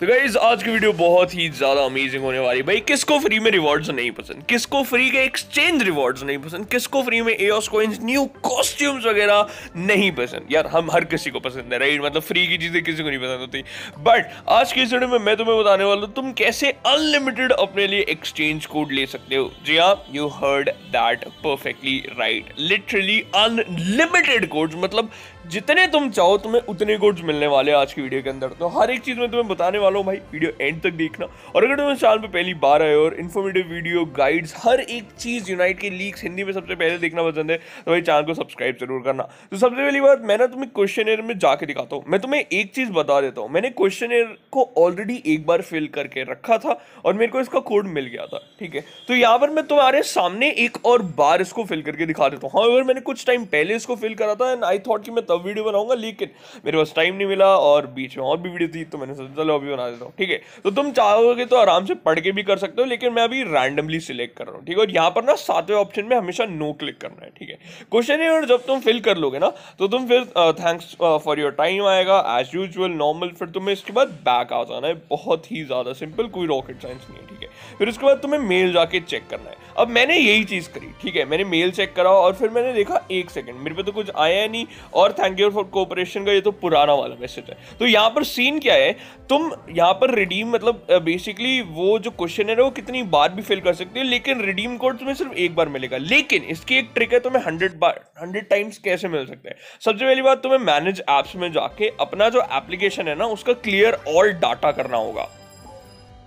तो गाइज आज की वीडियो बहुत ही ज़्यादा अमेजिंग होने वाली है भाई किसको फ्री में रिवॉर्ड्स नहीं पसंद किसको फ्री के एक्सचेंज रिवॉर्ड्स नहीं पसंद किसको फ्री में एओस कॉइंस न्यू कॉस्ट्यूम्स वगैरह नहीं पसंद यार हम हर किसी को पसंद है राइट मतलब फ्री की चीज़ें किसी को नहीं पसंद होती बट आज की इस वीडियो में मैं तुम्हें बताने वाला हूँ तुम कैसे अनलिमिटेड अपने लिए एक्सचेंज कोड ले सकते हो जी हाँ you heard that perfectly right literally unlimited codes मतलब जितने तुम चाहो तुम्हें उतने कोड्स मिलने वाले आज की वीडियो के अंदर तो हर एक चीज़ में तुम्हें बताने वाले वाला हूँ भाई वीडियो एंड तक देखना और अगर तुम्हें चैनल पर पहली बार आए और इन्फॉर्मेटिव वीडियो गाइड्स हर एक चीज़ यूनाइट के लीक्स हिंदी में सबसे पहले देखना पसंद है तो भाई चैनल को सब्सक्राइब जरूर करना तो सबसे पहली बात मैं ना तुम्हें क्वेश्चन में जाके दिखाता हूँ मैं तुम्हें एक चीज़ बता देता हूँ मैंने क्वेश्चन को ऑलरेडी एक बार फिल करके रखा था और मेरे को इसका कोड मिल गया था ठीक है तो यहाँ पर मैं तुम्हारे सामने एक और बार इसको फिल करके दिखा देता हूँ हाँ मैंने कुछ टाइम पहले इसको फिल करा था एंड आई थॉट कि मैं तब वीडियो बनाऊंगा लेकिन मेरे पास टाइम नहीं मिला और बीच में और भी वीडियो थी तो मैंने सोचा चलो अभी बना देता हूँ ठीक है तो तुम चाहोगे तो आराम से पढ़ के भी कर सकते हो लेकिन मैं अभी रैंडमली सिलेक्ट कर रहा हूँ ठीक है और यहाँ पर ना सातवें ऑप्शन में हमेशा नो क्लिक करना है ठीक है क्वेश्चन है और जब तुम फिल कर लोगे ना तो तुम फिर थैंक्स फॉर योर टाइम आएगा एज यूजल नॉर्मल फिर तुम्हें इसके बाद बैक आ जाना है बहुत ही ज़्यादा सिंपल कोई रॉकेट साइंस नहीं है ठीक है फिर उसके बाद तुम्हें मेल जाके चेक करना है अब मैंने यही चीज़ करी ठीक है मैंने मेल चेक करा और फिर मैंने देखा एक सेकंड मेरे पे तो कुछ आया नहीं और थैंक यू फॉर कोऑपरेशन का ये तो पुराना वाला मैसेज है तो यहाँ पर सीन क्या है तुम यहाँ पर रिडीम मतलब बेसिकली वो जो क्वेश्चन है वो कितनी बार भी फिल कर सकते हो लेकिन रिडीम कोड तुम्हें सिर्फ एक बार मिलेगा लेकिन इसकी एक ट्रिक है तुम्हें हंड्रेड बार हंड्रेड टाइम्स कैसे मिल सकते हैं सबसे पहली बात तुम्हें मैनेज ऐप्स में जाके अपना जो एप्लीकेशन है ना उसका क्लियर ऑल डाटा करना होगा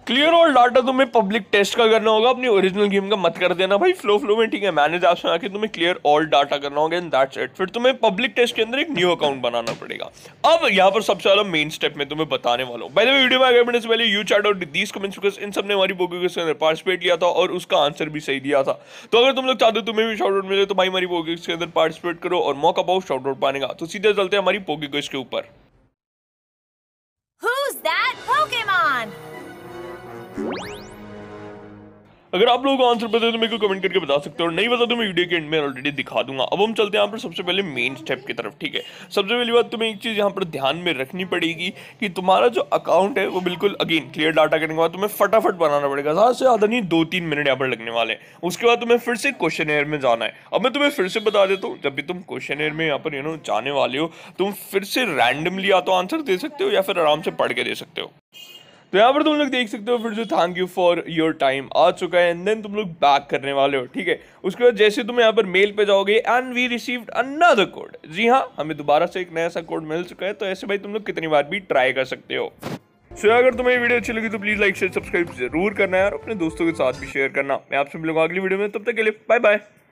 क्लियर ऑल डाटा तुम्हें पब्लिक टेस्ट का करना होगा अपनी ओरिजिनल गेम का मत कर देना भाई फ्लो फ्लो में ठीक है मैनेज ऑप्शन आके तुम्हें क्लियर ऑल डाटा करना होगा एंड दैट्स इट फिर तुम्हें पब्लिक टेस्ट के अंदर एक न्यू अकाउंट बनाना पड़ेगा अब यहाँ पर सबसे ज्यादा मेन स्टेप में तुम्हें बताने वाला हूँ पहले वीडियो में आगे बढ़ने से पहले यू चार्ट और दीस कमेंट्स बिकॉज इन सब ने हमारी बोगी के अंदर पार्टिसिपेट किया था और उसका आंसर भी सही दिया था तो अगर तुम लोग चाहते हो तुम्हें भी शॉर्ट आउट मिले तो भाई हमारी बोगी के अंदर पार्टिसिपेट करो और मौका पाओ शॉर्ट आउट पाने का तो सीधे चलते हमारी बोगी के ऊपर अगर आप लोगों को आंसर पता है तो मेरे को कमेंट करके बता सकते हो और नहीं बता तो मैं वीडियो के एंड में ऑलरेडी दिखा दूंगा अब हम चलते हैं यहाँ पर सबसे पहले मेन स्टेप की तरफ ठीक है सबसे पहली बात तुम्हें तो एक चीज़ यहाँ पर ध्यान में रखनी पड़ेगी कि तुम्हारा जो अकाउंट है वो बिल्कुल अगेन क्लियर डाटा करने के बाद तुम्हें फटाफट बनाना पड़ेगा ज़्यादा से ज़्यादा नहीं दो तीन मिनट यहाँ पर लगने वाले हैं उसके बाद तुम्हें फिर से क्वेश्चन एयर में जाना है अब मैं तुम्हें फिर से बता देता हूँ जब भी तुम क्वेश्चन एयर में यहाँ पर यू नो जाने वाले हो तुम फिर से रैंडमली या तो आंसर दे सकते हो या फिर आराम से पढ़ के दे सकते हो तो यहाँ पर तुम लोग देख सकते हो फिर जो thank you for your time आ चुका है एंड देन तुम लोग बैक करने वाले हो ठीक है उसके बाद जैसे तुम यहाँ पर मेल पे जाओगे and we received another code जी हाँ हमें दोबारा से एक नया सा कोड मिल चुका है तो ऐसे भाई तुम लोग कितनी बार भी ट्राई कर सकते हो सो so, अगर तुम्हें वीडियो अच्छी लगी तो प्लीज़ लाइक शेयर सब्सक्राइब जरूर करना है और अपने दोस्तों के साथ भी शेयर करना मैं आपसे मिलूंगा अगली वीडियो में तब तक के लिए बाय बाय